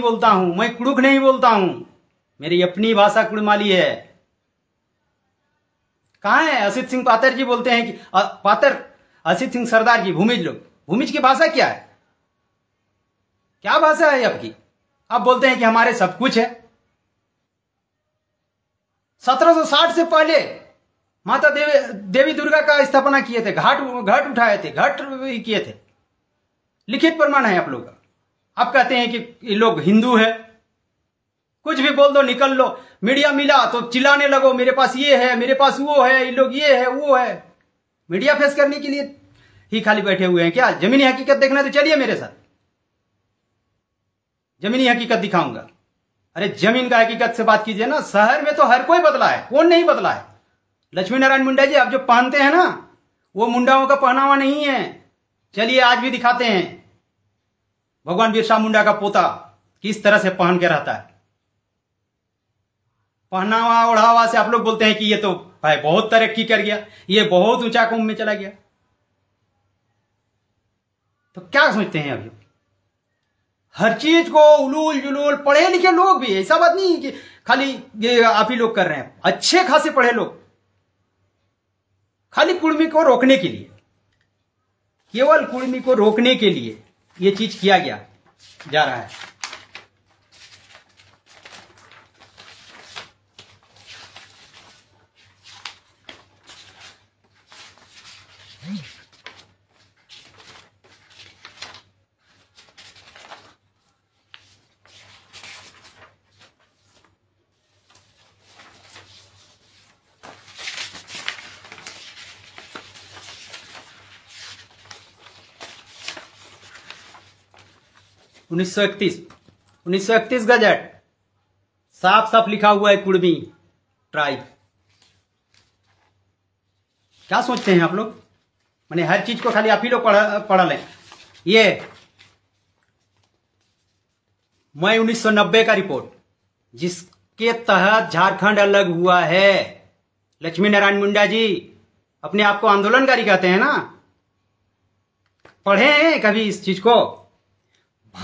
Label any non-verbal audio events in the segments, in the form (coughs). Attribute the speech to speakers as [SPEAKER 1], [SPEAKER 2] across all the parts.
[SPEAKER 1] बोलता हूं मैं कुड़ुक नहीं बोलता हूं मेरी अपनी भाषा कुड़माली है कहा है असित सिंह पातर जी बोलते हैं कि आ, पातर असित सिंह सरदार जी भूमिज लोग भूमिज की भाषा क्या है क्या भाषा है आपकी आप बोलते हैं कि हमारे सब कुछ है 1760 से पहले माता देवी देवी दुर्गा का स्थापना किए थे घाट घाट उठाए थे घाट किए थे लिखित प्रमाण है आप लोगों का अब कहते हैं कि ये लोग हिंदू है कुछ भी बोल दो निकल लो मीडिया मिला तो चिल्लाने लगो मेरे पास ये है मेरे पास वो है ये लोग ये है वो है मीडिया फेस करने के लिए ही खाली बैठे हुए हैं क्या जमीनी हकीकत देखना तो चलिए मेरे साथ जमीनी हकीकत दिखाऊंगा अरे जमीन का हकीकत से बात कीजिए ना शहर में तो हर कोई बदला है कौन नहीं बदला है लक्ष्मी नारायण मुंडा जी आप जो पहनते हैं ना वो मुंडाओं का पहनावा नहीं है चलिए आज भी दिखाते हैं भगवान बिरसा मुंडा का पोता किस तरह से पहन के रहता है पहनावा ओढ़ावा से आप लोग बोलते हैं कि ये तो भाई बहुत तरक्की कर गया ये बहुत ऊंचा कुंभ में चला गया तो क्या सोचते हैं अभी हर चीज को उलूल जुलूल पढ़े लिखे लोग भी ऐसा बात नहीं कि खाली ये आप ही लोग कर रहे हैं अच्छे खासे पढ़े लोग खाली कुर्मी को रोकने के लिए केवल कुर्मी को रोकने के लिए ये चीज किया गया जा रहा है उन्नीस सौ गजट साफ साफ लिखा हुआ है कुर्मी ट्राइब क्या सोचते हैं आप लोग मैंने हर चीज को खाली आप ही लोग पढ़ा पढ़ा लें ये मई 1990 का रिपोर्ट जिसके तहत झारखंड अलग हुआ है लक्ष्मी नारायण मुंडा जी अपने आप को आंदोलनकारी कहते हैं ना पढ़े हैं कभी इस चीज को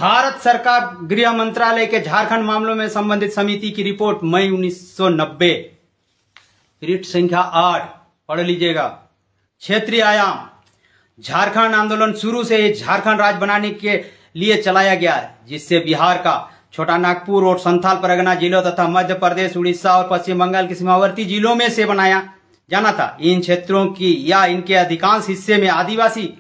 [SPEAKER 1] भारत सरकार गृह मंत्रालय के झारखंड मामलों में संबंधित समिति की रिपोर्ट मई 1990 रिट संख्या आठ पढ़ लीजिएगा क्षेत्रीय आयाम झारखंड आंदोलन शुरू से ही झारखंड राज्य बनाने के लिए चलाया गया जिससे बिहार का छोटा नागपुर और संथाल परगना जिलों तथा मध्य प्रदेश उड़ीसा और पश्चिम बंगाल के सीमावर्ती जिलों में से बनाया जाना था इन क्षेत्रों की या इनके अधिकांश हिस्से में आदिवासी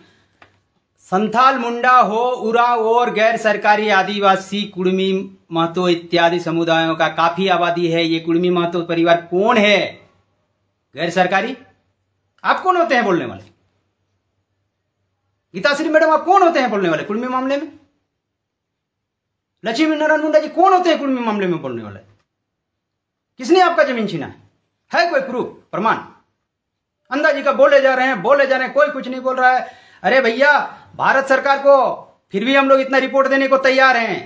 [SPEAKER 1] संथाल मुंडा हो उराव और गैर सरकारी आदिवासी कुड़मी महतो इत्यादि समुदायों का काफी आबादी है ये कुड़मी महतो परिवार कौन है गैर सरकारी आप कौन होते हैं बोलने वाले गीताश्री मैडम आप कौन होते हैं बोलने वाले कुड़मी मामले में लक्ष्मी नारायण मुंडा जी कौन होते हैं कुड़मी मामले में बोलने वाले किसने आपका जमीन छीना है, है कोई प्रूफ प्रमाण अंदाजी का बोले जा रहे हैं बोले जा रहे हैं कोई कुछ नहीं बोल रहा है अरे भैया भारत सरकार को फिर भी हम लोग इतना रिपोर्ट देने को तैयार हैं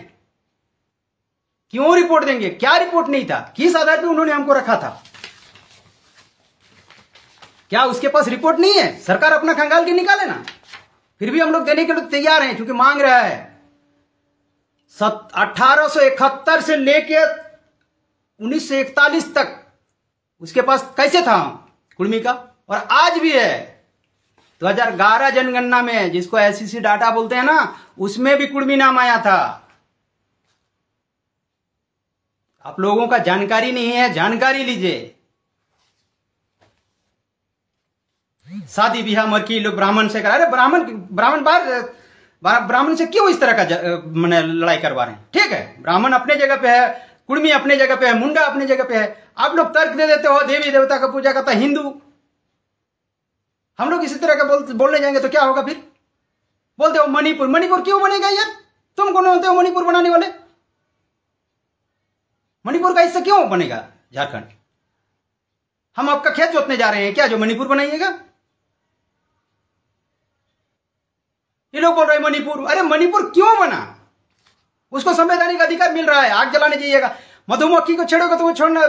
[SPEAKER 1] क्यों रिपोर्ट देंगे क्या रिपोर्ट नहीं था किस आधार पर उन्होंने हमको रखा था क्या उसके पास रिपोर्ट नहीं है सरकार अपना खंगाल के निकाले ना फिर भी हम लोग देने के लिए तैयार हैं क्योंकि मांग रहा है अठारह से लेके उन्नीस तक उसके पास कैसे था कुर्मी का और आज भी है 2011 जनगणना में जिसको एससीसी डाटा e बोलते हैं ना उसमें भी कुर्मी नाम आया था आप लोगों का जानकारी नहीं है जानकारी लीजिए शादी ब्याह मर्की लोग ब्राह्मण से करा रहे ब्राह्मण ब्राह्मण बाहर ब्राह्मण से क्यों इस तरह का मैंने लड़ाई करवा रहे हैं ठीक है ब्राह्मण अपने जगह पे है कुर्मी अपने जगह पे है मुंडा अपने जगह पे है आप लोग तर्क दे देते हो देवी देवता का पूजा करता हिंदू हम लोग इसी तरह का बोल बोलने जाएंगे तो क्या होगा फिर बोलते हो मणिपुर मणिपुर क्यों बनेगा यार तुम कौन होते हो मणिपुर बनाने वाले मणिपुर का हिस्सा क्यों बनेगा झारखंड हम आपका खेत जोतने जा रहे हैं क्या जो मणिपुर बनाइएगा ये लोग बोल रहे मणिपुर अरे मणिपुर क्यों बना उसको संवैधानिक अधिकार मिल रहा है आग जलाने जाइएगा मधुमक्खी को छेड़ोगे तो वो छोड़ना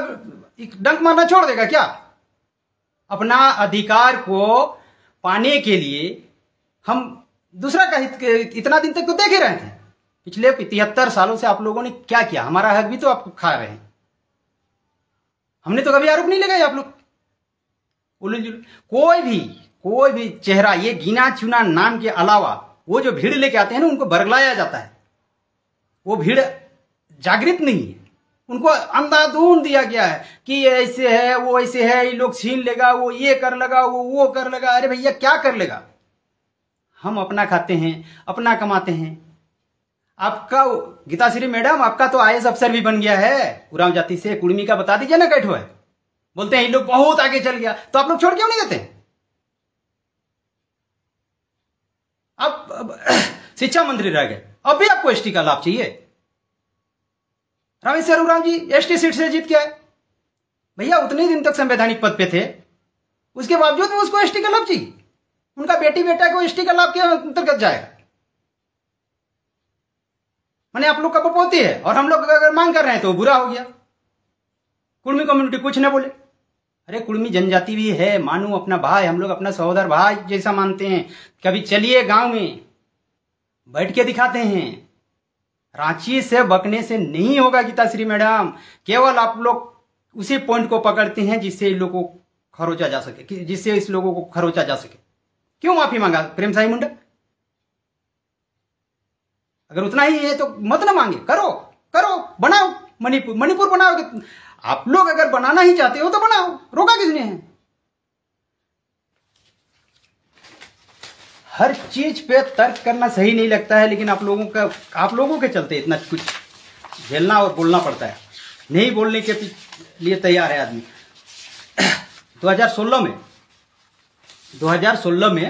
[SPEAKER 1] डंक मारना छोड़ देगा क्या अपना अधिकार को पाने के लिए हम दूसरा का हित इतना दिन तक तो देख ही रहे थे पिछले तिहत्तर सालों से आप लोगों ने क्या किया हमारा हक भी तो आप खा रहे हैं हमने तो कभी आरोप नहीं लगाया आप लोग उलझुल कोई भी कोई भी चेहरा ये गिना चुना नाम के अलावा वो जो भीड़ लेके आते हैं ना उनको बरगलाया जाता है वो भीड़ जागृत नहीं है उनको अंधाधुन दिया गया है कि ऐसे है वो ऐसे है ये लोग छीन लेगा वो ये कर लगा वो वो कर लगा अरे भैया क्या कर लेगा हम अपना खाते हैं अपना कमाते हैं आपका गीताश्री मैडम आपका तो आई अफसर भी बन गया है उराम जाति से कुर्मी का बता दीजिए ना कैठो है बोलते हैं ये लोग बहुत आगे चल गया तो आप लोग छोड़ क्यों नहीं देते आप (clears throat) शिक्षा मंत्री रह गए अभी आपको एस का लाभ चाहिए रमेश सरुराम जी एसटी सीट से जीत आए भैया उतने दिन तक संवैधानिक पद पे थे उसके बावजूद उसको एसटी का लाभ जी उनका बेटी बेटा को एसटी का लाभ के अंतर्गत जाएगा मैंने आप लोग का पपौती है और हम लोग अगर मांग कर रहे हैं तो बुरा हो गया कुर्मी कम्युनिटी कुछ ना बोले अरे कुर्मी जनजाति भी है मानू अपना भाई हम लोग अपना सहोदर भाई जैसा मानते हैं कभी चलिए गांव में बैठ के दिखाते हैं रांची से बकने से नहीं होगा गीताश्री मैडम केवल आप लोग उसी पॉइंट को पकड़ते हैं जिससे इन लोगों को खरोचा जा सके जिससे इस लोगों को खरोचा जा सके क्यों माफी मांगा प्रेम साई मुंडा अगर उतना ही है तो मत ना मांगे करो करो बनाओ मणिपुर मणिपुर बनाओ आप लोग अगर बनाना ही चाहते हो तो बनाओ रोका किसने है हर चीज पे तर्क करना सही नहीं लगता है लेकिन आप लोगों का आप लोगों के चलते इतना कुछ झेलना और बोलना पड़ता है नहीं बोलने के लिए तैयार है आदमी 2016 (coughs) में 2016 में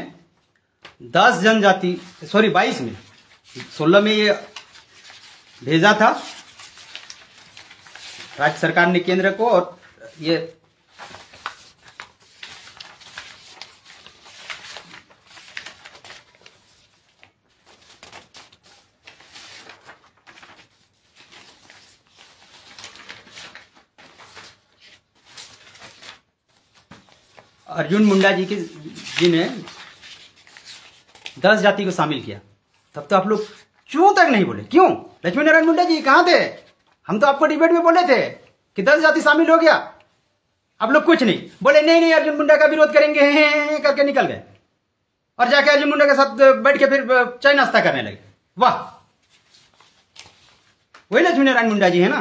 [SPEAKER 1] 10 जनजाति सॉरी 22 में 16 में ये भेजा था राज्य सरकार ने केंद्र को और ये अर्जुन मुंडा जी के जी ने दस जाति को शामिल किया तब तो आप लोग क्यों तक नहीं बोले क्यों लक्ष्मी नारायण मुंडा जी कहां थे हम तो आपको डिबेट में बोले थे कि दस जाति शामिल हो गया आप लोग कुछ नहीं बोले नहीं नहीं अर्जुन मुंडा का विरोध करेंगे हे, हे, हे, करके निकल गए और जाके अर्जुन मुंडा के साथ बैठ के फिर चाय नाश्ता करने लगे वाह वही लक्ष्मी नारायण मुंडा जी है ना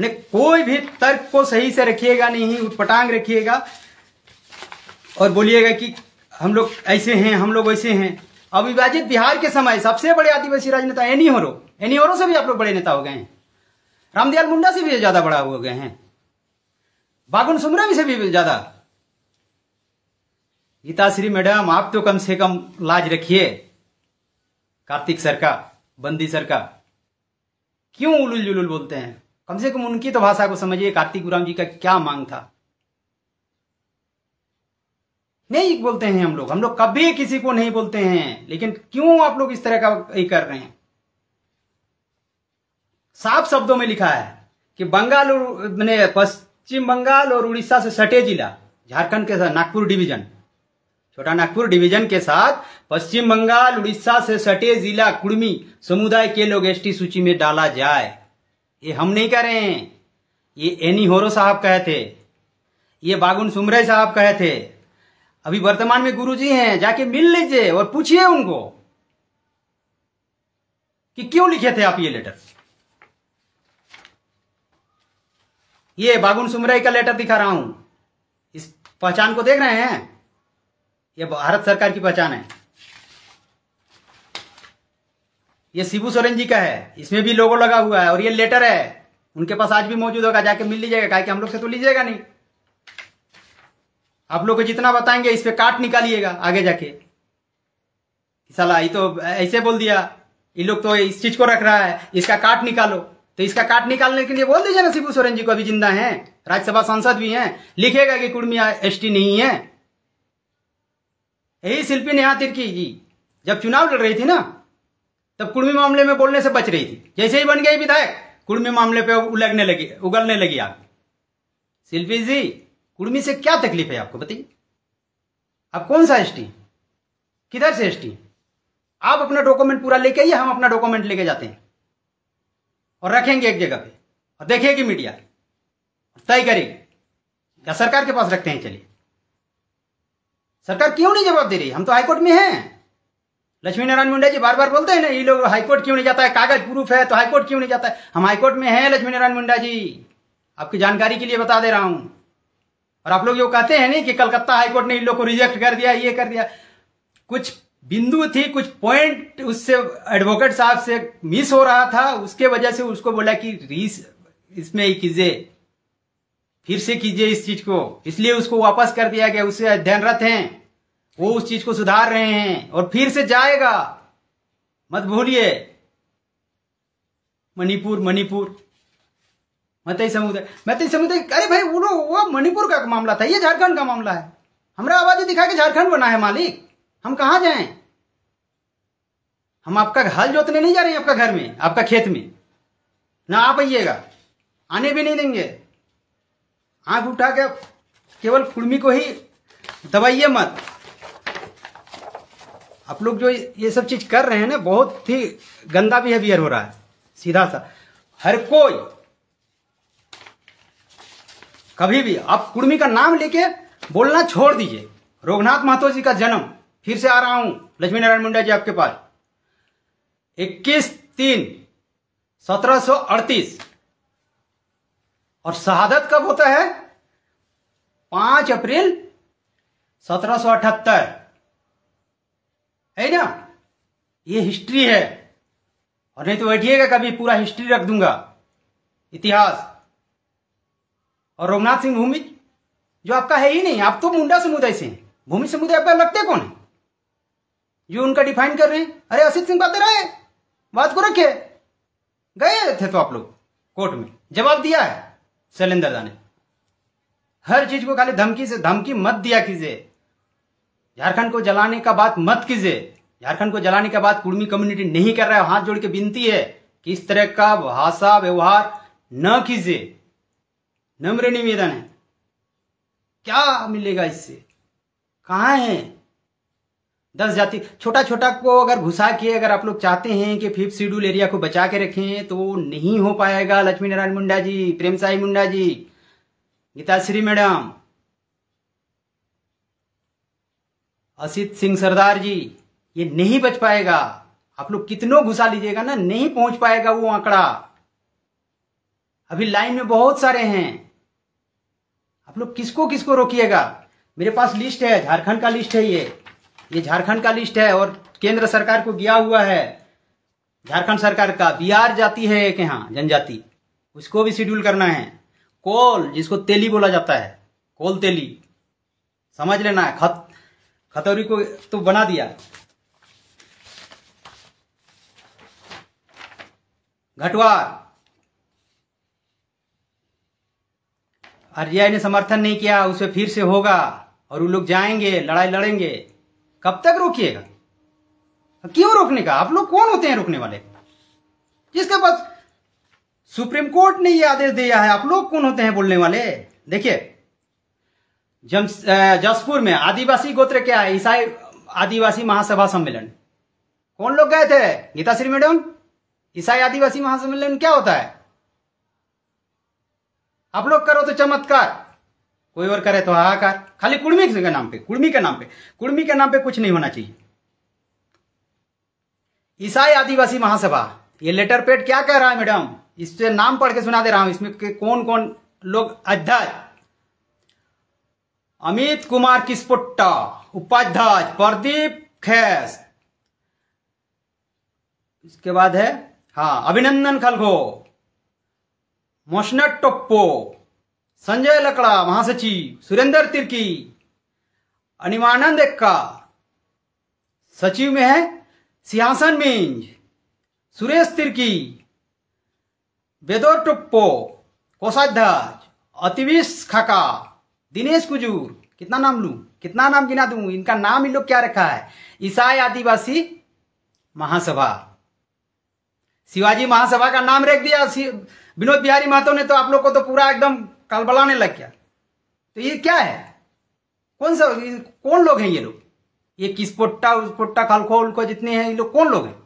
[SPEAKER 1] मैंने कोई भी तर्क को सही से रखिएगा नहीं उत्पटांग रखिएगा और बोलिएगा कि हम लोग ऐसे हैं हम लोग वैसे हैं अविभाजित बिहार के समय सबसे बड़े आदिवासी राजनेता एनी होरो एनी होरो से भी आप लोग बड़े नेता हो गए हैं रामदयाल मुंडा से भी ज्यादा बड़ा हो गए हैं बागुन सुमरावी से भी ज्यादा गीताश्री मैडम आप तो कम से कम लाज रखिए कार्तिक सर का बंदी सर का क्यों उलुल जुलुल बोलते हैं कम से कम उनकी तो भाषा को समझिए कार्तिक गुराम जी का क्या मांग था नहीं बोलते हैं हम लोग हम लोग कभी किसी को नहीं बोलते हैं लेकिन क्यों आप लोग इस तरह का ये कर रहे हैं साफ शब्दों में लिखा है कि बंगाल और मैंने पश्चिम बंगाल और उड़ीसा से सटे जिला झारखंड के साथ नागपुर डिवीजन छोटा नागपुर डिवीजन के साथ पश्चिम बंगाल उड़ीसा से सटे जिला कुर्मी समुदाय के लोग एसटी सूची में डाला जाए ये हम नहीं कह रहे हैं ये एनी होरो साहब कहे थे ये बागुन सुमरे साहब कहे थे अभी वर्तमान में गुरुजी हैं जाके मिल लीजिए और पूछिए उनको कि क्यों लिखे थे आप ये लेटर ये बागुन सुमराई का लेटर दिखा रहा हूं इस पहचान को देख रहे हैं ये भारत सरकार की पहचान है ये शिबू सोरेन जी का है इसमें भी लोगो लगा हुआ है और ये लेटर है उनके पास आज भी मौजूद होगा जाके मिल लीजिएगा क्या कि हम लोग से तो लीजिएगा नहीं आप लोग को जितना बताएंगे इस पे काट निकालिएगा आगे जाके साला ये तो ऐसे बोल दिया ये लोग तो इस चीज को रख रहा है इसका काट निकालो तो इसका काट निकालने के लिए बोल दीजिए ना शिबू सोरेन जी को अभी जिंदा है राज्यसभा सांसद भी हैं लिखेगा कि कुर्मिया टी नहीं है यही शिल्पी नेहा तिरकी जी जब चुनाव लड़ रही थी ना तब कुर्मी मामले में बोलने से बच रही थी जैसे ही बन गई विधायक कुर्मी मामले पे उलगने लगी उगलने लगी आप शिल्पी जी उर्मी से क्या तकलीफ है आपको बताइए आप कौन सा एसटी किधर से एसटी आप अपना डॉक्यूमेंट पूरा लेके आइए हम अपना डॉक्यूमेंट लेके जाते हैं और रखेंगे एक जगह पे और देखेगी मीडिया तय करेगी या सरकार के पास रखते हैं चलिए सरकार क्यों नहीं जवाब दे रही हम तो हाईकोर्ट में हैं लक्ष्मी नारायण मुंडा जी बार बार बोलते हैं ना ये लोग हाईकोर्ट क्यों नहीं जाता है कागज प्रूफ है तो हाईकोर्ट क्यों नहीं जाता है हम हाईकोर्ट में हैं लक्ष्मी नारायण मुंडा जी आपकी जानकारी के लिए बता दे रहा हूं और आप लोग जो कहते हैं नहीं कि कलकत्ता हाईकोर्ट ने इन लोग को रिजेक्ट कर दिया ये कर दिया कुछ बिंदु थी कुछ पॉइंट उससे एडवोकेट साहब से मिस हो रहा था उसके वजह से उसको बोला कि रीस इसमें ही कीजिए फिर से कीजिए इस चीज को इसलिए उसको वापस कर दिया गया उससे अध्ययनरत हैं वो उस चीज को सुधार रहे हैं और फिर से जाएगा मत भूलिए मणिपुर मणिपुर मतई समुदाय मतई समुदाय अरे भाई वो वो मणिपुर का मामला था ये झारखंड का मामला है हमारा आवाजी दिखा के झारखंड बना है मालिक हम कहा जाएं हम आपका हल जोतने नहीं जा रहे हैं आपका घर में आपका खेत में ना आप आइएगा आने भी नहीं देंगे आंख उठा के केवल कुर्मी को ही दबाइए मत आप लोग जो ये सब चीज कर रहे हैं ना बहुत ही गंदा बिहेवियर हो रहा है सीधा सा हर कोई कभी भी आप कुर्मी का नाम लेके बोलना छोड़ दीजिए रघुनाथ महतो जी का जन्म फिर से आ रहा हूं लक्ष्मी नारायण मुंडा जी आपके पास 21 तीन 1738 और शहादत कब होता है 5 अप्रैल 1778 है ना ये हिस्ट्री है और नहीं तो बैठिएगा कभी पूरा हिस्ट्री रख दूंगा इतिहास और रघुनाथ सिंह भूमि जो आपका है ही नहीं आप तो मुंडा समुदाय से भूमि समुदाय पर लगते कौन है जो उनका डिफाइन कर रहे हैं अरे असित सिंह बात रहे बात को रखे गए थे तो आप लोग कोर्ट में जवाब दिया है शैलेंद्र दा ने हर चीज को खाली धमकी से धमकी मत दिया कीजिए झारखंड को जलाने का बात मत कीजिए झारखंड को जलाने का बात कुर्मी कम्युनिटी नहीं कर रहा है हाथ जोड़ के विनती है कि इस तरह का भाषा व्यवहार न कीजिए नम्र निवेदन है क्या मिलेगा इससे कहा है दस जाति छोटा छोटा को अगर घुसा के अगर आप लोग चाहते हैं कि फिफ्थ शेड्यूल एरिया को बचा के रखें तो नहीं हो पाएगा लक्ष्मी नारायण मुंडा जी प्रेम साई मुंडा जी गीताश्री मैडम असित सिंह सरदार जी ये नहीं बच पाएगा आप लोग कितनों घुसा लीजिएगा ना नहीं पहुंच पाएगा वो आंकड़ा अभी लाइन में बहुत सारे हैं आप लोग किसको किसको रोकिएगा मेरे पास लिस्ट है झारखंड का लिस्ट है ये ये झारखंड का लिस्ट है और केंद्र सरकार को गया हुआ है झारखंड सरकार का बिहार जाति है एक यहाँ जनजाति उसको भी शेड्यूल करना है कोल जिसको तेली बोला जाता है कोल तेली समझ लेना है खत खतौरी को तो बना दिया घटवार आरजीआई ने समर्थन नहीं किया उसे फिर से होगा और वो लोग जाएंगे लड़ाई लड़ेंगे कब तक रोकिएगा क्यों रोकने का आप लोग कौन होते हैं रोकने वाले जिसके पास सुप्रीम कोर्ट ने यह आदेश दिया है आप लोग कौन होते हैं बोलने वाले देखिए जसपुर में आदिवासी गोत्र क्या है ईसाई आदिवासी महासभा सम्मेलन कौन लोग गए थे गीता श्री मैडम ईसाई आदिवासी महासम्मेलन क्या होता है आप लोग करो तो चमत्कार कोई और करे तो हाहाकार खाली कुर्मी के नाम पे कुर्मी के नाम पे कुर्मी के नाम पे कुछ नहीं होना चाहिए ईसाई आदिवासी महासभा ये लेटर पेड क्या कह रहा है मैडम इससे नाम पढ़ के सुना दे रहा हूं इसमें कौन कौन लोग अध्यक्ष अमित कुमार किसपुट्टा उपाध्यक्ष प्रदीप खैस इसके बाद है हाँ अभिनंदन खलखो मोशनट टोप्पो संजय लकड़ा महासचिव सुरेंद्र तिर्की अनिमानंद एक्का सचिव में है सिंहासन मिंज सुरेश तिर्की बेदोर टोप्पो कोषाध्यक्ष अतिविश खाका दिनेश कुजूर कितना नाम लू कितना नाम गिना दू इनका नाम इन लोग क्या रखा है ईसाई आदिवासी महासभा शिवाजी महासभा का नाम रख दिया विनोद बिहारी महतो ने तो आप लोग को तो पूरा एकदम कलबलाने लग गया तो ये क्या है कौन सा कौन लोग हैं ये लोग ये किस पोट्टा उस पोट्टा खालखोल उलखो जितने हैं ये लोग कौन लोग हैं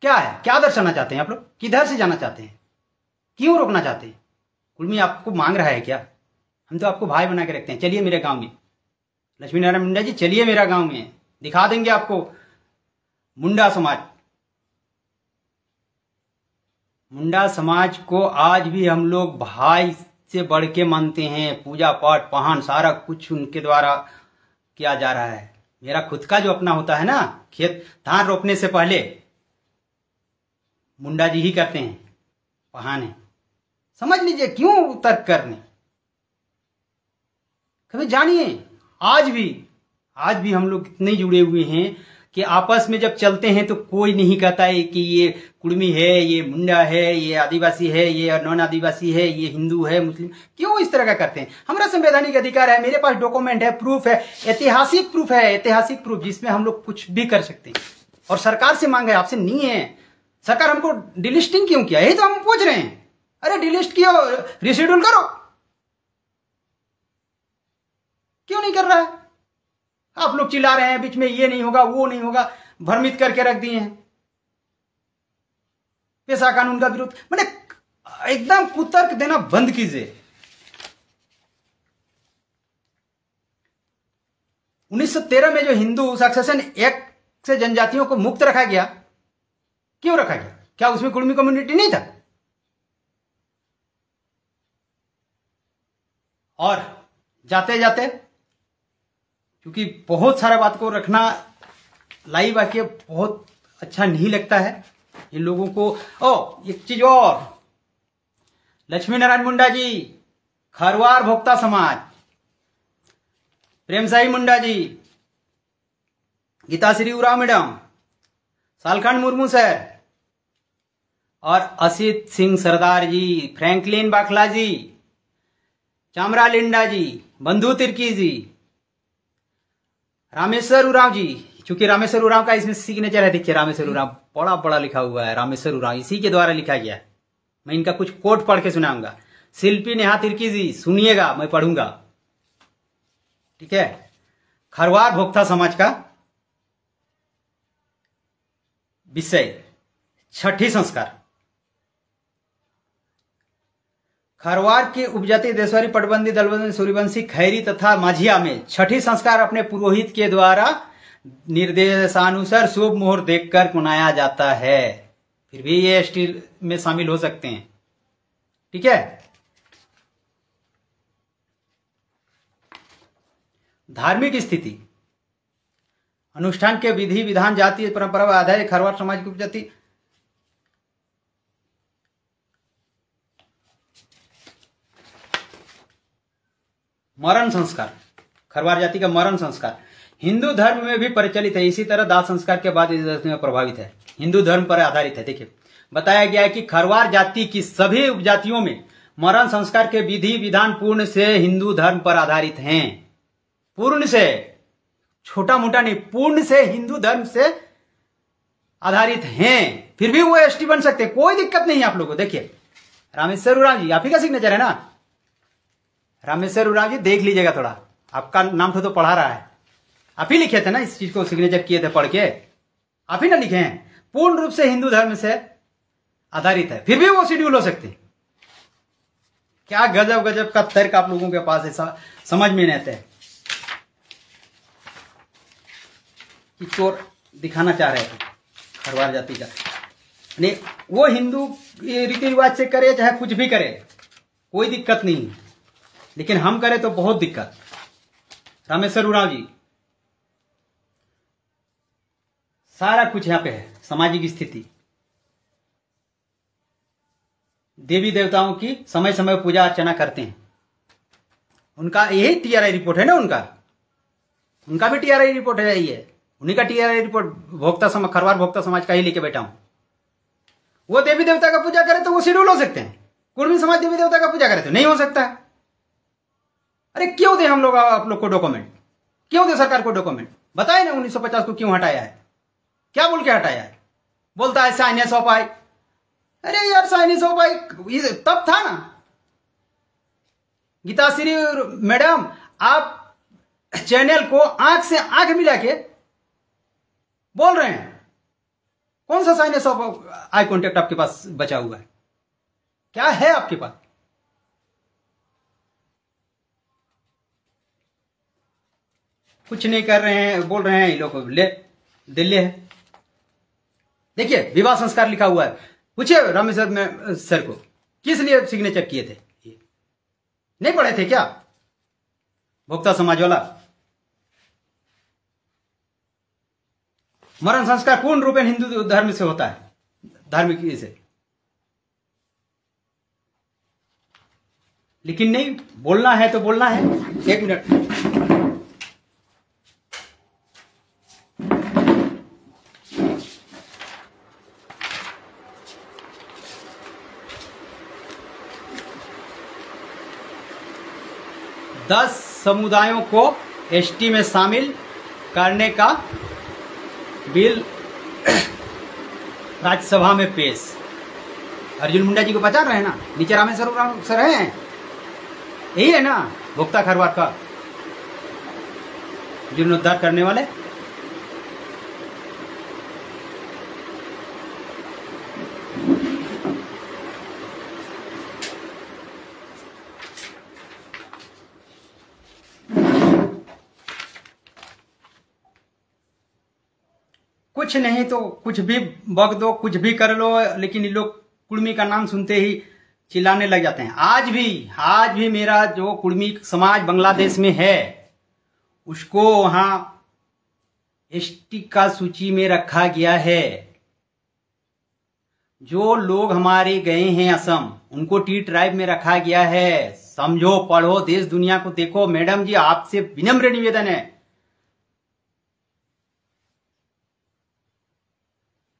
[SPEAKER 1] क्या है क्या दर्शाना चाहते हैं आप लोग किधर से जाना चाहते हैं क्यों रोकना चाहते हैं कुलमी आपको मांग रहा है क्या हम तो आपको भाई बना के रखते हैं चलिए मेरे गांव में लक्ष्मी नारायण मुंडा जी चलिए मेरा गांव में दिखा देंगे आपको मुंडा समाज मुंडा समाज को आज भी हम लोग भाई से बढ़ के मानते हैं पूजा पाठ पहान सारा कुछ उनके द्वारा किया जा रहा है मेरा खुद का जो अपना होता है ना खेत धान रोपने से पहले मुंडा जी ही करते हैं पहाने समझ लीजिए क्यों तर्क करने कभी जानिए आज भी आज भी हम लोग इतने जुड़े हुए हैं कि आपस में जब चलते हैं तो कोई नहीं कहता है कि ये कुड़मी है ये मुंडा है ये आदिवासी है ये नॉन आदिवासी है ये हिंदू है मुस्लिम क्यों इस तरह का करते हैं हमारा संवैधानिक अधिकार है मेरे पास डॉक्यूमेंट है प्रूफ है ऐतिहासिक प्रूफ है ऐतिहासिक प्रूफ जिसमें हम लोग कुछ भी कर सकते हैं और सरकार से मांग है आपसे नहीं है सरकार हमको डिलिस्टिंग क्यों किया यही तो हम पूछ रहे हैं अरे डिलिस्ट किया रिशेड्यूल करो क्यों नहीं कर रहा है आप लोग चिल्ला रहे हैं बीच में ये नहीं होगा वो नहीं होगा भ्रमित करके रख दिए हैं पेशा कानून का विरोध मैंने एकदम कुतर्क देना बंद कीजिए उन्नीस में जो हिंदू सक्सेशन एक्ट से जनजातियों को मुक्त रखा गया क्यों रखा गया क्या उसमें कुर्मी कम्युनिटी नहीं था और जाते जाते क्योंकि बहुत सारा बात को रखना लाइव आके बहुत अच्छा नहीं लगता है इन लोगों को ओ एक चीज और लक्ष्मी नारायण मुंडा जी खरवार भोक्ता समाज प्रेमसाई मुंडा जी गीताश्री उराव मैडम सालखंड मुर्मू सर और असित सिंह सरदार जी फ्रैंकलिन बाखला जी चामरा लिंडा जी बंधु तिर्की जी रामेश्वर उराव जी क्योंकि रामेश्वर उराव का इसमें सिग्नेचर है देखिए रामेश्वर उराव बड़ा बड़ा लिखा हुआ है रामेश्वर उराव इसी के द्वारा लिखा गया मैं इनका कुछ कोट पढ़ के सुनाऊंगा शिल्पी नेहा तिरकी जी सुनिएगा मैं पढ़ूंगा ठीक है खरवार भोक्ता समाज का विषय छठी संस्कार खरवार के उपजाति देशवारी पटबंदी दलबंदी सूर्यवंशी खैरी तथा माझिया में छठी संस्कार अपने पुरोहित के द्वारा निर्देशानुसार शुभ मुहूर्त देखकर मनाया जाता है फिर भी ये स्टील में शामिल हो सकते हैं ठीक है धार्मिक स्थिति अनुष्ठान के विधि विधान जाति परंपरा आधारित खरवार समाज की उपजाति मरण संस्कार खरवार जाति का मरण संस्कार हिंदू धर्म में भी प्रचलित है इसी तरह दाह संस्कार के बाद इस में प्रभावित है हिंदू धर्म पर आधारित है देखिए बताया गया है कि खरवार जाति की सभी उपजातियों में मरण संस्कार के विधि विधान पूर्ण से हिंदू धर्म पर आधारित हैं पूर्ण से छोटा मोटा नहीं पूर्ण से हिंदू धर्म से आधारित हैं फिर भी वो एसटी बन सकते कोई दिक्कत नहीं है आप लोगों को देखिए रामेश्वर उराव जी आप ही का सिग्नेचर है ना रामेश्वर उराव जी देख लीजिएगा थोड़ा आपका नाम तो पढ़ा रहा है आप ही लिखे थे ना इस चीज को सिग्नेचर किए थे पढ़ के आप ही ना लिखे हैं पूर्ण रूप से हिंदू धर्म से आधारित है फिर भी वो शेड्यूल हो सकते क्या गजब गजब का तर्क आप लोगों के पास ऐसा समझ में नहीं आते कि चोर दिखाना चाह रहे थे हरवार जाति का नहीं वो हिंदू रीति रिवाज से करे चाहे कुछ भी करे कोई दिक्कत नहीं लेकिन हम करें तो बहुत दिक्कत रामेश्वर उराव जी सारा कुछ यहाँ पे है सामाजिक स्थिति देवी देवताओं की समय समय पूजा अर्चना करते हैं उनका यही टीआरआई रिपोर्ट है ना उनका उनका भी टीआरआई रिपोर्ट है यही है उन्हीं का टीआरआई रिपोर्ट भोक्ता समाज खरवार भोक्ता समाज का ही लेके बैठा हूं वो देवी देवता का पूजा करे तो वो शेड्यूल हो सकते हैं कुर्मी समाज देवी देवता का पूजा करे तो नहीं हो सकता अरे क्यों दे हम लोग आप लोग को डॉक्यूमेंट क्यों दे सरकार को डॉक्यूमेंट बताए ना 1950 को क्यों हटाया है क्या बोल के हटाया बोलता है साइनस ऑफ आई अरे यार साइनस ऑफ आई तब था ना गीता श्री मैडम आप चैनल को आंख से आंख मिला के बोल रहे हैं कौन सा साइनस ऑफ आई कॉन्टेक्ट आपके पास बचा हुआ है क्या है आपके पास कुछ नहीं कर रहे हैं बोल रहे हैं ये लोग ले दिल्ली है देखिए विवाह संस्कार लिखा हुआ है पूछिए रामेश्वर सर को किस लिए सिग्नेचर किए थे नहीं पढ़े थे क्या भोक्ता समाज वाला मरण संस्कार पूर्ण रूप में हिंदू धर्म से होता है धार्मिक से लेकिन नहीं बोलना है तो बोलना है एक मिनट दस समुदायों को एसटी में शामिल करने का बिल (coughs) राज्यसभा में पेश अर्जुन मुंडा जी को पता रहे ना नीचे रामेश्वर राम सर हैं यही है ना भुगता खरवार का जीर्णोद्धार करने वाले कुछ नहीं तो कुछ भी बग दो कुछ भी कर लो लेकिन ये लोग कुड़मी का नाम सुनते ही चिल्लाने लग जाते हैं आज भी आज भी मेरा जो कुड़मी समाज बांग्लादेश में है उसको वहां एस का सूची में रखा गया है जो लोग हमारे गए हैं असम उनको टी ट्राइब में रखा गया है समझो पढ़ो देश दुनिया को देखो मैडम जी आपसे विनम्र निवेदन है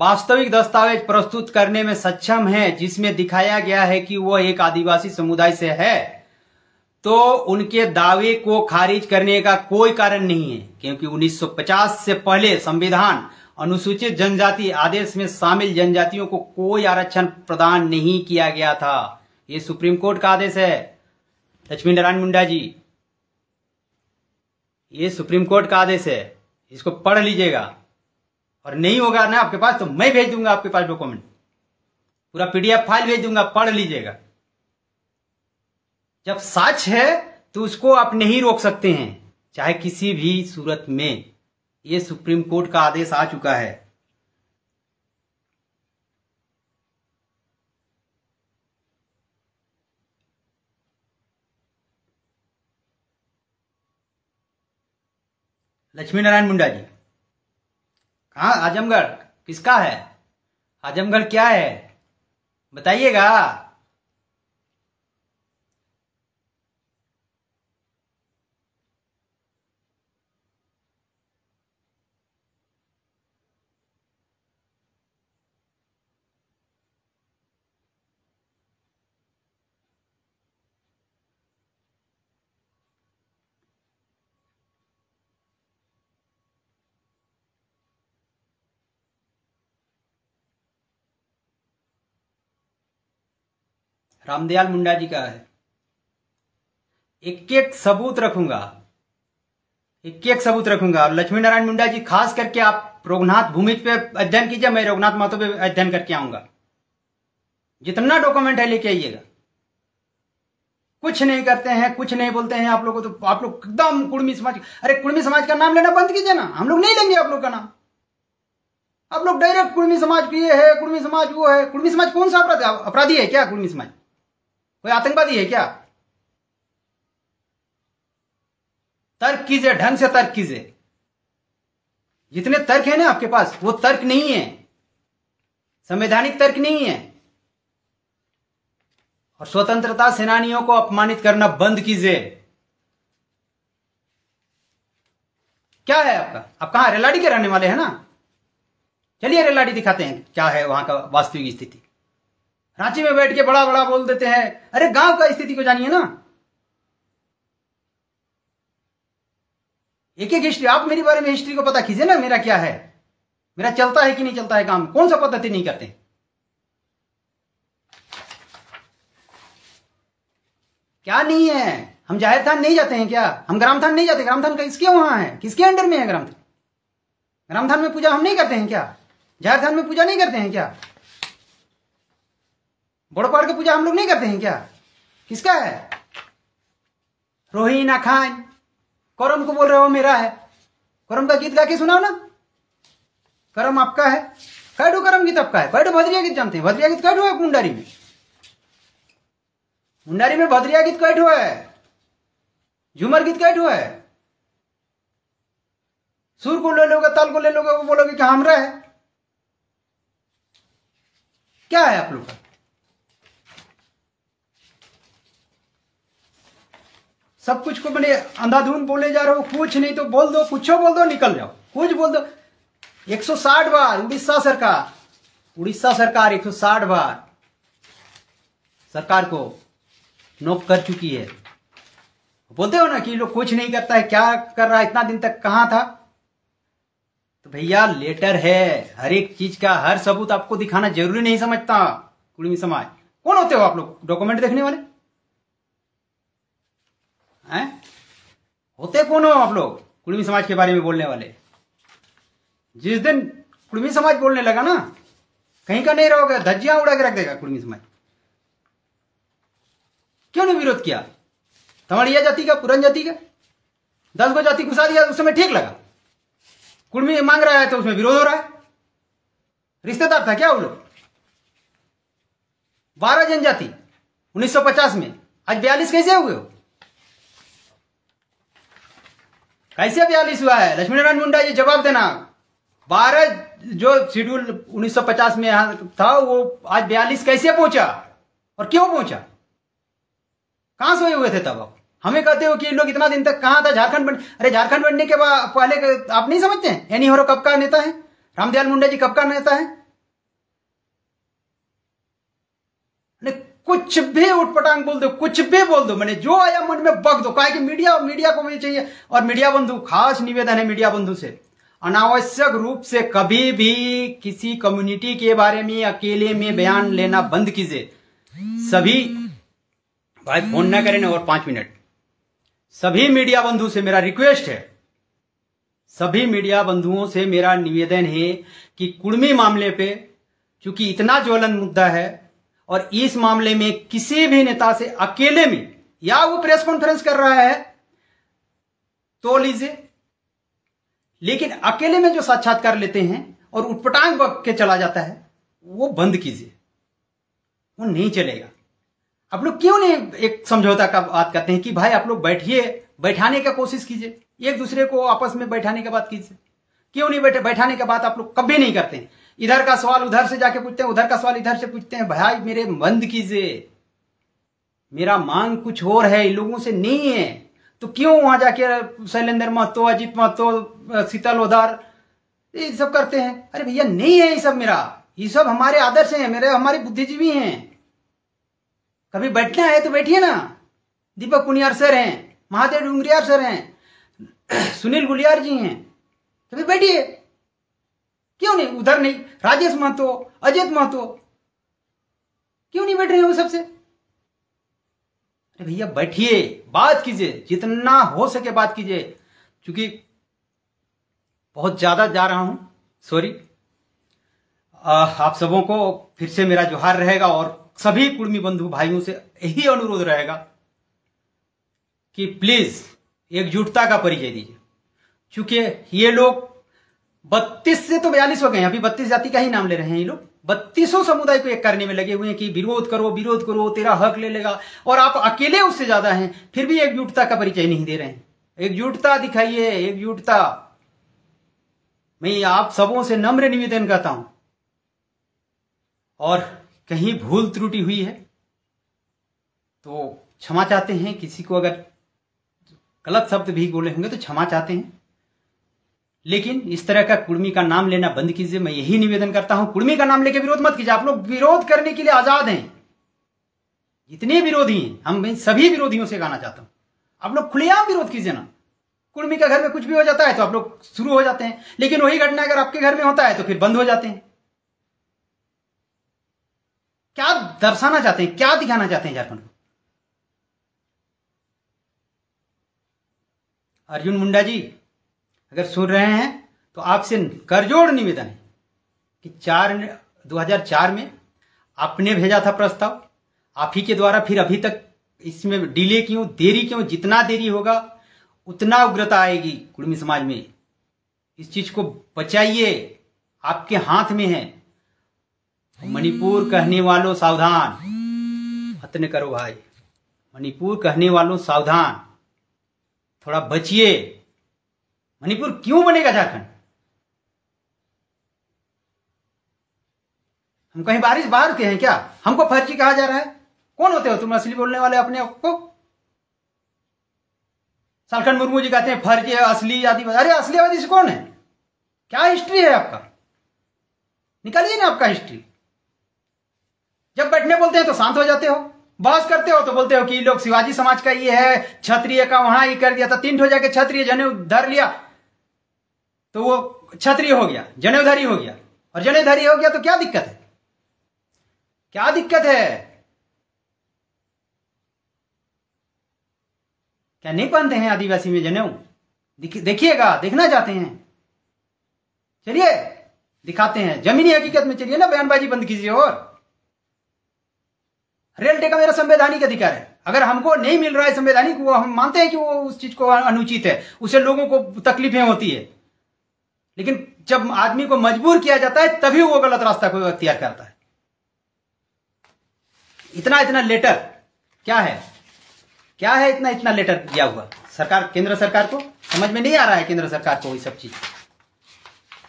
[SPEAKER 1] वास्तविक दस्तावेज प्रस्तुत करने में सक्षम है जिसमें दिखाया गया है कि वह एक आदिवासी समुदाय से है तो उनके दावे को खारिज करने का कोई कारण नहीं है क्योंकि 1950 से पहले संविधान अनुसूचित जनजाति आदेश में शामिल जनजातियों को कोई आरक्षण प्रदान नहीं किया गया था ये सुप्रीम कोर्ट का आदेश है लक्ष्मी नारायण मुंडा जी ये सुप्रीम कोर्ट का आदेश है इसको पढ़ लीजिएगा और नहीं होगा ना आपके पास तो मैं भेज दूंगा आपके पास डॉक्यूमेंट पूरा पीडीएफ फाइल भेज दूंगा पढ़ लीजिएगा जब सच है तो उसको आप नहीं रोक सकते हैं चाहे किसी भी सूरत में ये सुप्रीम कोर्ट का आदेश आ चुका है लक्ष्मी नारायण मुंडा जी कहा आजमगढ़ किसका है आजमगढ़ क्या है बताइएगा रामदयाल मुंडा जी का है एक एक सबूत रखूंगा एक एक सबूत रखूंगा लक्ष्मी नारायण मुंडा जी खास करके आप रघुनाथ भूमि पे अध्ययन कीजिए मैं रघुनाथ माथो पे अध्ययन करके आऊंगा जितना डॉक्यूमेंट है लेके आइएगा कुछ नहीं करते हैं कुछ नहीं बोलते हैं आप लोगों को तो आप लोग एकदम कुड़मी समाज अरे कुड़मी समाज का नाम लेना बंद कीजिए ना हम लोग नहीं लेंगे आप लोग का नाम आप लोग डायरेक्ट कुड़मी समाज ये है कुड़मी समाज वो है कुड़मी समाज कौन सा अपराधी है क्या कुड़मी समाज कोई आतंकवादी है क्या तर्क कीजिए ढंग से तर्क कीजिए जितने तर्क है ना आपके पास वो तर्क नहीं है संवैधानिक तर्क नहीं है और स्वतंत्रता सेनानियों को अपमानित करना बंद कीजिए क्या है आपका आप कहा रेलाडी के रहने वाले हैं ना चलिए रेलाडी दिखाते हैं क्या है वहां का वास्तविक स्थिति रांची में बैठ के बड़ा बड़ा बोल देते हैं अरे गांव का स्थिति को जानिए ना एक एक हिस्ट्री आप मेरे बारे में हिस्ट्री को पता कीजिए ना मेरा क्या है मेरा चलता है कि नहीं चलता है काम कौन सा पद्धति नहीं करते क्या नहीं है हम जाहिर थान नहीं जाते हैं क्या हम ग्रामथान नहीं जाते ग्रामथान किसके वहां है किसके अंडर में है ग्रामथान ग्रामथान में पूजा हम नहीं करते हैं क्या जाहिर थान में पूजा नहीं करते हैं क्या बड़ की पूजा हम लोग नहीं करते हैं क्या किसका है रोही खान करम को बोल रहे हो मेरा है करम का गीत गा के सुनाओ ना करम आपका है कैडो करम गीत आपका है कैडो भद्रिया गीत जानते हैं भद्रिया गीत कैडो है मुंडारी में मुंडारी में भद्रिया गीत कैठो है झूमर गीत कैठो है सुर को ले लोगे ताल को ले लोगे वो बोलोगे कि हमरा है क्या है आप लोग का सब कुछ को मैंने अंधाधुन बोले जा रहे हो कुछ नहीं तो बोल दो कुछ बोल दो निकल जाओ कुछ बोल दो 160 बार उड़ीसा सरकार उड़ीसा सरकार 160 बार सरकार को नोक कर चुकी है बोलते हो ना कि लोग कुछ नहीं करता है क्या कर रहा है इतना दिन तक कहाँ था तो भैया लेटर है हर एक चीज का हर सबूत आपको दिखाना जरूरी नहीं समझता कुड़मी समाज कौन होते हो आप लोग डॉक्यूमेंट देखने वाले हैं होते कौन हो आप लोग कुर्मी समाज के बारे में बोलने वाले जिस दिन कुर्मी समाज बोलने लगा ना कहीं का नहीं रहोगे धज्जियां उड़ा के रख देगा कुर्मी समाज क्यों नहीं विरोध किया तमड़िया जाति का पुरन जाति का दस गो जाति घुसा दिया उस समय ठीक लगा कुर्मी मांग रहा है तो उसमें विरोध हो रहा है रिश्तेदार था क्या वो लोग बारह जनजाति 1950 में आज बयालीस कैसे हो गए हो कैसे बयालीस हुआ है लक्ष्मी नारायण मुंडा ये जवाब देना बारह जो शेड्यूल 1950 में यहां था वो आज बयालीस कैसे पहुंचा और क्यों पहुंचा कहां सोए हुए थे तब आप हमें कहते हो कि लोग इतना दिन तक कहां था झारखंड बन अरे झारखंड बनने के बाद पहले आप नहीं समझते हैं एनी हो कब का नेता है रामदयाल मुंडा जी कब का नेता है कुछ भी उठपटांग बोल दो कुछ भी बोल दो मैंने जो आया मन में बग दो कहा कि मीडिया मीडिया को भी चाहिए और मीडिया बंधु खास निवेदन है मीडिया बंधु से अनावश्यक रूप से कभी भी किसी कम्युनिटी के बारे में अकेले में बयान लेना बंद कीजिए सभी भाई फोन ना करें और पांच मिनट सभी मीडिया बंधु से मेरा रिक्वेस्ट है सभी मीडिया बंधुओं से मेरा निवेदन है कि कुड़मी मामले पे क्योंकि इतना ज्वलन मुद्दा है और इस मामले में किसी भी नेता से अकेले में या वो प्रेस कॉन्फ्रेंस कर रहा है तो लीजिए लेकिन अकेले में जो साक्षात्कार लेते हैं और उटपटांग के चला जाता है वो बंद कीजिए वो नहीं चलेगा आप लोग क्यों नहीं एक समझौता का बात करते हैं कि भाई आप लोग बैठिए बैठाने का कोशिश कीजिए एक दूसरे को आपस में बैठाने का बात कीजिए क्यों नहीं बैठे बैठाने का बात आप लोग कभी नहीं करते हैं इधर का सवाल उधर से जाके पूछते हैं उधर का सवाल इधर से पूछते हैं भाई मेरे मंद कीजिए मेरा मांग कुछ और है लोगों से नहीं है तो क्यों वहां जाके शैलेंद्र महतो अजीत महतो शीतल उधार ये सब करते हैं अरे भैया नहीं है ये सब मेरा ये सब हमारे आदर्श हैं मेरे हमारे बुद्धिजीवी हैं कभी बैठना है तो बैठिए ना दीपक पुनियार सर हैं महादेव डुंगरियार सर हैं सुनील गुलियार जी हैं कभी बैठिए क्यों नहीं उधर नहीं राजेश महतो अजित महतो क्यों नहीं बैठ रहे हो सबसे अरे भैया बैठिए बात कीजिए जितना हो सके बात कीजिए क्योंकि बहुत ज्यादा जा रहा हूं सॉरी आप सबों को फिर से मेरा जोहार रहेगा और सभी कुर्मी बंधु भाइयों से यही अनुरोध रहेगा कि प्लीज एकजुटता का परिचय दीजिए क्योंकि ये लोग बत्तीस से तो बयालीस हो गए अभी बत्तीस जाति का ही नाम ले रहे हैं ये लोग बत्तीसों समुदाय को एक करने में लगे हुए हैं कि विरोध करो विरोध करो तेरा हक ले लेगा और आप अकेले उससे ज्यादा हैं फिर भी एकजुटता का परिचय नहीं दे रहे हैं एकजुटता दिखाइए एकजुटता मैं आप सबों से नम्र निवेदन करता हूं और कहीं भूल त्रुटि हुई है तो क्षमा चाहते हैं किसी को अगर गलत शब्द भी बोले होंगे तो क्षमा चाहते हैं लेकिन इस तरह का कुर्मी का नाम लेना बंद कीजिए मैं यही निवेदन करता हूं कुर्मी का नाम लेके विरोध मत कीजिए आप लोग विरोध करने के लिए आजाद हैं जितने विरोधी हैं हम इन सभी विरोधियों से गाना चाहता हूं आप लोग खुलेआम विरोध कीजिए ना कुर्मी का घर में कुछ भी हो जाता है तो आप लोग शुरू हो जाते हैं लेकिन वही घटना अगर आपके घर में होता है तो फिर बंद हो जाते हैं क्या दर्शाना चाहते हैं क्या दिखाना चाहते हैं झारखंड को अर्जुन मुंडा जी अगर सुन रहे हैं तो आपसे करजोड़ निवेदन है कि चार 2004 में आपने भेजा था प्रस्ताव आप ही के द्वारा फिर अभी तक इसमें डिले क्यों देरी क्यों जितना देरी होगा उतना उग्रता आएगी कुर्मी समाज में इस चीज को बचाइए आपके हाथ में है मणिपुर कहने वालों सावधान अतने करो भाई मणिपुर कहने वालों सावधान थोड़ा बचिए मणिपुर क्यों बनेगा झारखंड हम कहीं बारिश बाहर के हैं क्या हमको फर्जी कहा जा रहा है कौन होते हो तुम असली बोलने वाले अपने आप को सालखंड मुर्मू जी कहते हैं फर्जी है असली आदिवासी अरे असली आदिवासी कौन है क्या हिस्ट्री है आपका निकालिए ना आपका हिस्ट्री जब बैठने बोलते हैं तो शांत हो जाते हो बहस करते हो तो बोलते हो कि लोग शिवाजी समाज का ये है क्षत्रिय का वहां ये कर दिया था तीन ठो जाके क्षत्रिय जने धर लिया तो वो क्षत्रिय हो गया जनेवधारी हो गया और जनेवधारी हो गया तो क्या दिक्कत है क्या दिक्कत है क्या नहीं पहनते हैं आदिवासी में जनेऊ देखिएगा देखना चाहते हैं चलिए दिखाते हैं जमीनी हकीकत में चलिए ना बयानबाजी बंद कीजिए और रेलटे का मेरा संवैधानिक अधिकार है अगर हमको नहीं मिल रहा है संवैधानिक वो हम मानते हैं कि वो उस चीज को अनुचित है उसे लोगों को तकलीफें होती है लेकिन जब आदमी को मजबूर किया जाता है तभी वो गलत रास्ता को अख्तियार करता है इतना इतना लेटर क्या है क्या है इतना इतना लेटर दिया हुआ सरकार केंद्र सरकार को समझ में नहीं आ रहा है केंद्र सरकार को ये सब चीज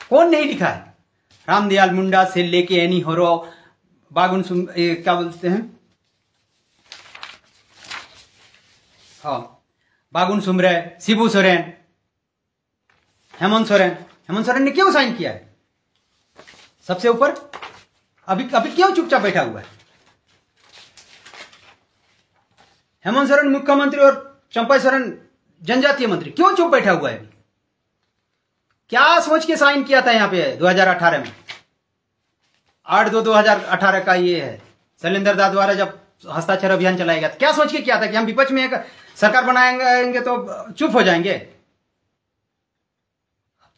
[SPEAKER 1] कौन नहीं लिखा है रामदयाल मुंडा से लेके एनी हो बागुन क्या बोलते हैं हाँ बागुन सुमरे शिबू सोरेन हेमंत सोरेन हेमंत सोरेन ने क्यों साइन किया है सबसे ऊपर अभी अभी क्यों चुपचाप बैठा हुआ है हेमंत सोरेन मुख्यमंत्री और चंपा सोरेन जनजातीय मंत्री क्यों चुप बैठा हुआ है अभी क्या सोच के साइन किया था यहां पे 2018 में आठ दो 2018 का ये है शैलेंद्र दा द्वारा जब हस्ताक्षर अभियान चलाया गया क्या सोच के किया था कि हम विपक्ष में एक सरकार बनाएंगे तो चुप हो जाएंगे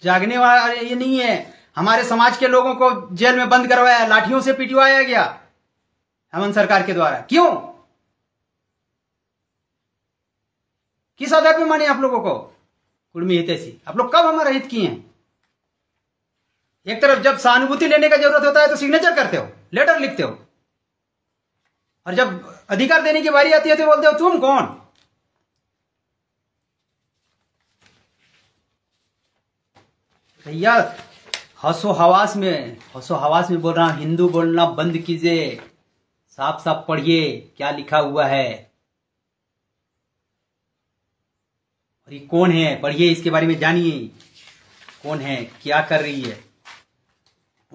[SPEAKER 1] जागने वाला ये नहीं है हमारे समाज के लोगों को जेल में बंद करवाया लाठियों से पिटवाया गया हेमंत सरकार के द्वारा क्यों किस आधार पर माने आप लोगों को कुर्मी हितैषी आप लोग कब हमारा हित किए हैं एक तरफ जब सहानुभूति लेने का जरूरत होता है तो सिग्नेचर करते हो लेटर लिखते हो और जब अधिकार देने की बारी आती है तो बोलते हो तुम कौन भैया हसो हवास में हसो हवास में बोल रहा हूँ हिंदू बोलना बंद कीजिए साफ साफ पढ़िए क्या लिखा हुआ है और ये कौन है पढ़िए इसके बारे में जानिए कौन है क्या कर रही है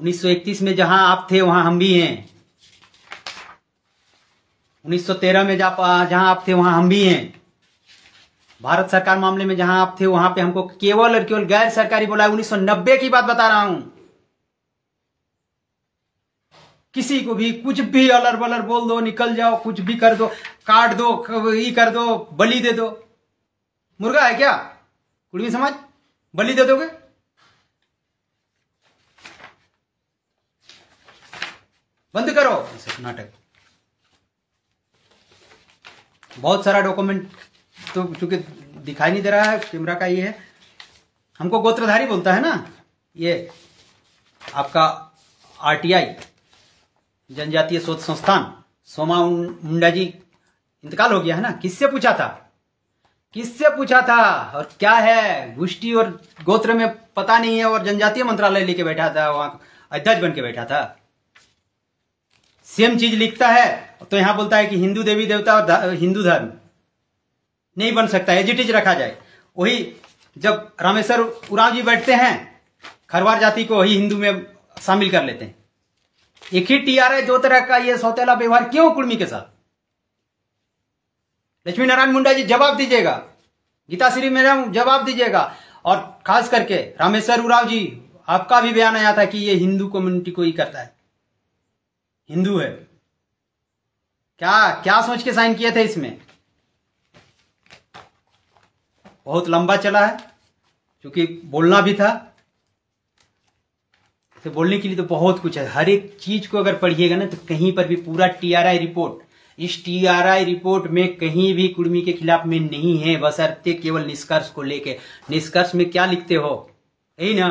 [SPEAKER 1] 1931 में जहां आप थे वहां हम भी हैं 1913 में जहां आप थे वहां हम भी हैं भारत सरकार मामले में जहां आप थे वहां पे हमको केवल और केवल गैर सरकारी बोला उन्नीस की बात बता रहा हूं किसी को भी कुछ भी अलर बलर बोल दो निकल जाओ कुछ भी कर दो काट दो ये कर दो बलि दे दो मुर्गा है क्या कुड़वी समाज बलि दे दोगे बंद करो नाटक बहुत सारा डॉक्यूमेंट तो चूंकि दिखाई नहीं दे रहा है कैमरा का ये है हमको गोत्रधारी बोलता है ना ये आपका आरटीआई जनजातीय शोध संस्थान सोमा मुंडा जी इंतकाल हो गया है ना किससे पूछा था किससे पूछा था और क्या है गुष्टी और गोत्र में पता नहीं है और जनजातीय मंत्रालय लेके बैठा था वहां अध्यक्ष बन के बैठा था सेम चीज लिखता है तो यहां बोलता है कि हिंदू देवी देवता और हिंदू धर्म नहीं बन सकता एज इट इज रखा जाए वही जब रामेश्वर उराव जी बैठते हैं खरवार जाति को वही हिंदू में शामिल कर लेते हैं एक ही टीआरए दो तरह का यह सौतेला व्यवहार क्यों कुर्मी के साथ लक्ष्मी नारायण मुंडा जी जवाब दीजिएगा गीता श्री मैडम जवाब दीजिएगा और खास करके रामेश्वर उराव जी आपका भी बयान आया था कि ये हिंदू कम्युनिटी को ही करता है हिंदू है क्या क्या सोच के साइन किए थे इसमें बहुत लंबा चला है क्योंकि बोलना भी था तो बोलने के लिए तो बहुत कुछ है हर एक चीज को अगर पढ़िएगा ना तो कहीं पर भी पूरा टीआरआई रिपोर्ट इस टीआरआई रिपोर्ट में कहीं भी कुर्मी के खिलाफ में नहीं है बस बसरते केवल निष्कर्ष को लेके निष्कर्ष में क्या लिखते हो यही ना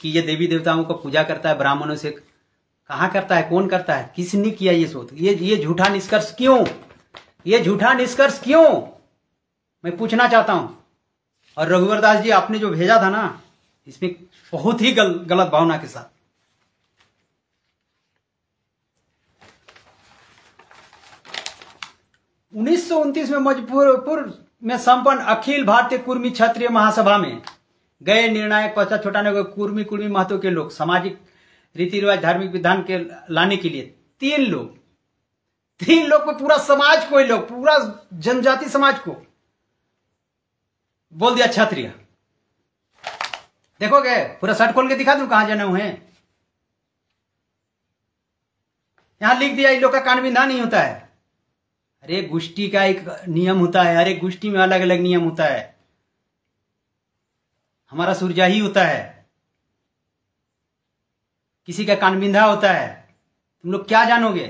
[SPEAKER 1] कि ये देवी देवताओं का पूजा करता है ब्राह्मणों से कहा करता है कौन करता है किसने किया ये सोच ये ये झूठा निष्कर्ष क्यों ये झूठा निष्कर्ष क्यों मैं पूछना चाहता हूं और रघुवर दास जी आपने जो भेजा था ना इसमें बहुत ही गल, गलत भावना के साथ उन्नीस में मजफुरपुर में संपन्न अखिल भारतीय कुर्मी क्षत्रिय महासभा में गए निर्णायक पचास छोटाने को कुर्मी कुर्मी महत्व के लोग सामाजिक रीति रिवाज धार्मिक विधान के लाने के लिए तीन लोग तीन लोग को पूरा समाज को ही लोग पूरा जनजाति समाज को बोल दिया छत्रिय देखोगे पूरा शर्ट खोल के दिखा दू कहा जाने हुए यहां लिख दिया इन लोग का कान बिंधा नहीं होता है अरे गुष्टी का एक नियम होता है अरे गुष्टी में अलग अलग नियम होता है हमारा सूर्या ही होता है किसी का कान बिंधा होता है तुम लोग क्या जानोगे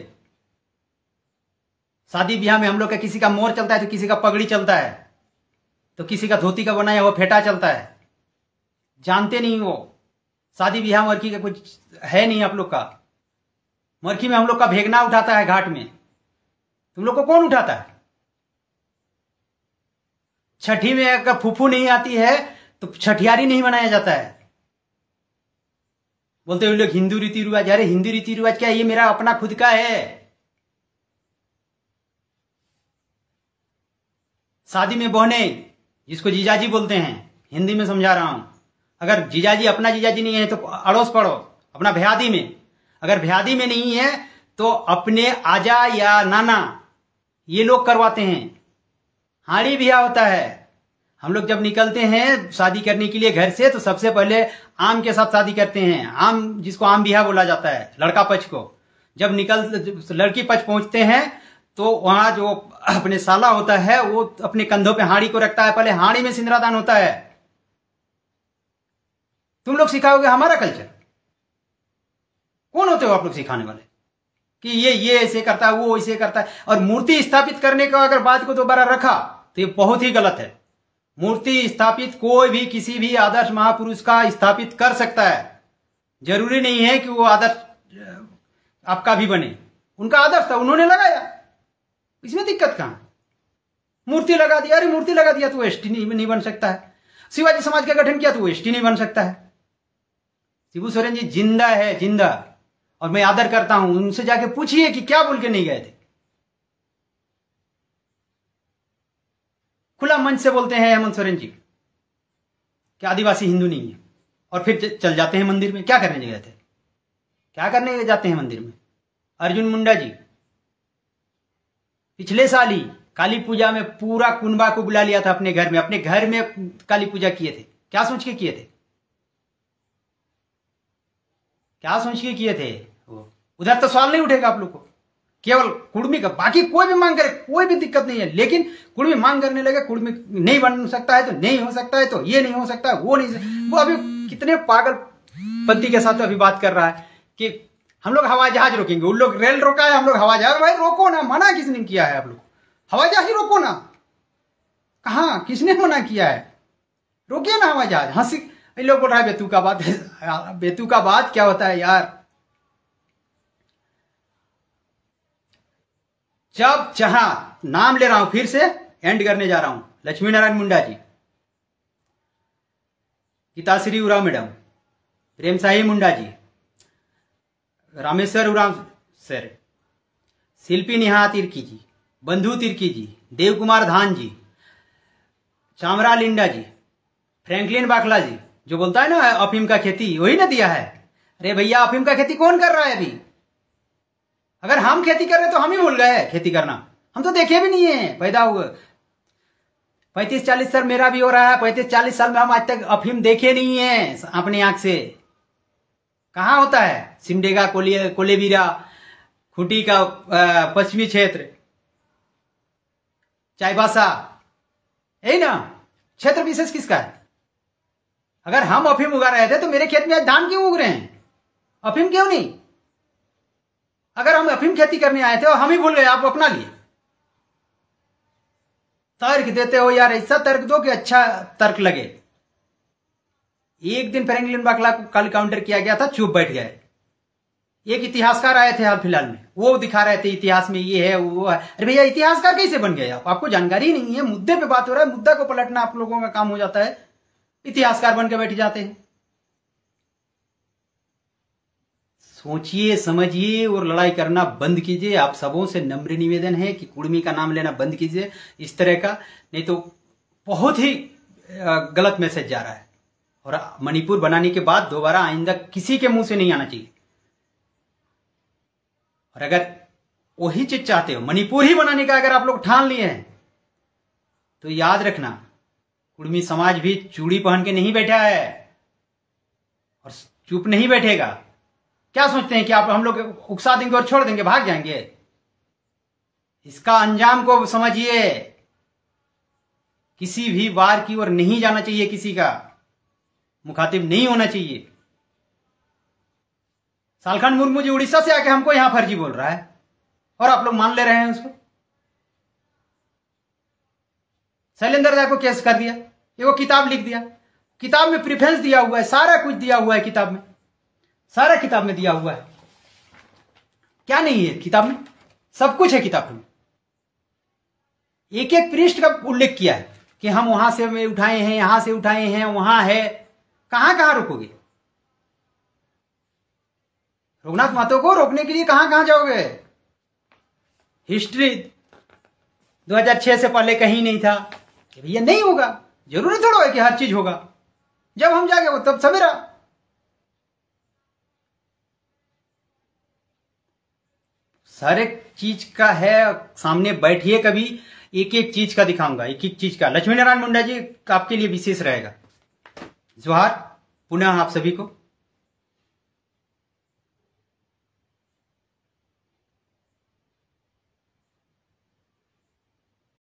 [SPEAKER 1] शादी ब्याह में हम लोग का किसी का मोर चलता है तो किसी का पगड़ी चलता है तो किसी का धोती का बनाया हुआ फेटा चलता है जानते नहीं वो शादी ब्याह मरकी का कुछ है नहीं आप लोग का मरकी में हम लोग का भेगना उठाता है घाट में तुम लोग को कौन उठाता है छठी में अगर फूफू नहीं आती है तो छठियारी नहीं बनाया जाता है बोलते हुए लोग हिंदू रीति रिवाज अरे हिंदू रीति रिवाज क्या ये मेरा अपना खुद का है शादी में बहने जिसको जीजाजी बोलते हैं हिंदी में समझा रहा हूँ अगर जीजाजी अपना जीजाजी नहीं है तो अड़ोस पड़ोस अपना भ्यादी में अगर भ्यादी में नहीं है तो अपने आजा या नाना ये लोग करवाते हैं हाड़ी ब्याह होता है हम लोग जब निकलते हैं शादी करने के लिए घर से तो सबसे पहले आम के साथ शादी करते हैं आम जिसको आम बिहा बोला जाता है लड़का पक्ष को जब निकल लड़की पक्ष पहुंचते हैं तो वहां जो अपने साला होता है वो अपने कंधों पे हाड़ी को रखता है पहले हाड़ी में सिंदरादान होता है तुम लोग सिखाओगे हमारा कल्चर कौन होते हो आप लोग सिखाने वाले कि ये ये ऐसे करता है वो ऐसे करता है और मूर्ति स्थापित करने का अगर बात को दोबारा रखा तो ये बहुत ही गलत है मूर्ति स्थापित कोई भी किसी भी आदर्श महापुरुष का स्थापित कर सकता है जरूरी नहीं है कि वो आदर्श आपका भी बने उनका आदर्श था उन्होंने लगाया इसमें दिक्कत कहां मूर्ति लगा दिया अरे मूर्ति लगा दिया तो एस टी नहीं, नहीं बन सकता है शिवाजी समाज का गठन किया तो एस टी नहीं बन सकता है शिबू सोरेन जी जिंदा है जिंदा और मैं आदर करता हूं उनसे जाके पूछिए कि क्या बोल के नहीं गए थे खुला मंच से बोलते हैं हेमंत सोरेन जी कि आदिवासी हिंदू नहीं है और फिर चल जाते हैं मंदिर में क्या करने गए थे क्या करने जाते हैं मंदिर में अर्जुन मुंडा जी पिछले साल ही काली पूजा में पूरा कुनबा को बुला लिया था अपने घर में अपने घर में काली पूजा किए थे क्या सोच के किए थे क्या सोच के किए थे वो उधर तो सवाल नहीं उठेगा आप लोग को केवल कुड़मी का बाकी कोई भी मांग करे कोई भी दिक्कत नहीं है लेकिन कुड़मी मांग करने लगे कुड़मी नहीं बन सकता है तो नहीं हो सकता है तो ये नहीं हो सकता है वो नहीं वो अभी कितने पागल पंथी के साथ अभी बात कर रहा है कि हम लोग हवाई जहाज रोकेंगे उन लोग रेल रोका है हम लोग हवाई जहाज भाई रोको ना मना किसने किया है आप लोग हवाई जहाज ही रोको ना कहा किसने मना किया है रोकिए ना हवाई जहाज हंसी ये लोग बोल रहा है बेतु का बात (laughs) बेतु का बात क्या होता है यार जब जहां नाम ले रहा हूं फिर से एंड करने जा रहा हूं Lakshmi Narayan Munda ji Geetashree Oraon madam Prem Munda ji Rameshwar Oraon sir Shilpi Neha Tirkey ji Bandhu Tirkey ji Dev Kumar Dhan ji Chamra Linda ji Franklin Bakhla ji जो बोलता है ना अफीम का खेती वही ना दिया है अरे भैया अफीम का खेती कौन कर रहा है अभी अगर हम खेती कर रहे तो हम ही भूल गए खेती करना हम तो देखे भी नहीं है पैदा हुए पैंतीस चालीस साल मेरा भी हो रहा है पैंतीस चालीस साल में हम आज तक अफीम देखे नहीं है अपनी आंख से कहाँ होता है सिमडेगा कोलेबीरा खुटी का पश्चिमी क्षेत्र चाईबासा यही ना क्षेत्र विशेष किसका है अगर हम अफीम उगा रहे थे तो मेरे खेत में आज धान क्यों उग रहे हैं अफीम क्यों नहीं अगर हम अफीम खेती करने आए थे और हम ही भूल गए आप अपना लिए तर्क देते हो यार ऐसा तर्क दो कि अच्छा तर्क लगे एक दिन इंग्लैंड बाकला को कल काउंटर किया गया था चुप बैठ गए एक इतिहासकार आए थे हाल फिलहाल में वो दिखा रहे थे इतिहास में ये है वो है अरे भैया इतिहासकार कैसे बन गए आप आपको जानकारी नहीं है मुद्दे पे बात हो रहा है मुद्दा को पलटना आप लोगों का काम हो जाता है इतिहासकार बनकर बैठ जाते हैं सोचिए समझिए और लड़ाई करना बंद कीजिए आप सबों से नम्र निवेदन है कि कुड़मी का नाम लेना बंद कीजिए इस तरह का नहीं तो बहुत ही गलत मैसेज जा रहा है और मणिपुर बनाने के बाद दोबारा आइंदा किसी के मुंह से नहीं आना चाहिए और अगर वही चीज चाहते हो मणिपुर ही बनाने का अगर आप लोग ठान लिए हैं तो याद रखना कुर्मी समाज भी चूड़ी पहन के नहीं बैठा है और चुप नहीं बैठेगा क्या सोचते हैं कि आप हम लोग उकसा देंगे और छोड़ देंगे भाग जाएंगे इसका अंजाम को समझिए किसी भी वार की ओर नहीं जाना चाहिए किसी का मुखातिब नहीं होना चाहिए सालखान मुर्मू जी उड़ीसा से आके हमको यहां फर्जी बोल रहा है और आप लोग मान ले रहे हैं उसको शैलेंद्र राय को केस कर दिया ये वो किताब लिख दिया किताब में प्रिफ्रेंस दिया हुआ है सारा कुछ दिया हुआ है किताब में सारा किताब में दिया हुआ है क्या नहीं है किताब में सब कुछ है किताब में एक एक पृष्ठ का उल्लेख किया है कि हम वहां से उठाए हैं यहां से उठाए हैं वहां है कहां कहां रुकोगे रघुनाथ महतो को रोकने के लिए कहां कहां जाओगे हिस्ट्री 2006 से पहले कहीं नहीं था भैया नहीं होगा जरूरी थोड़ा है कि हर चीज होगा जब हम जागे वो तब सवेरा सारे एक चीज का है सामने बैठिए कभी एक एक चीज का दिखाऊंगा एक एक चीज का लक्ष्मी नारायण मुंडा जी आपके लिए विशेष रहेगा जोहार पुनः आप सभी को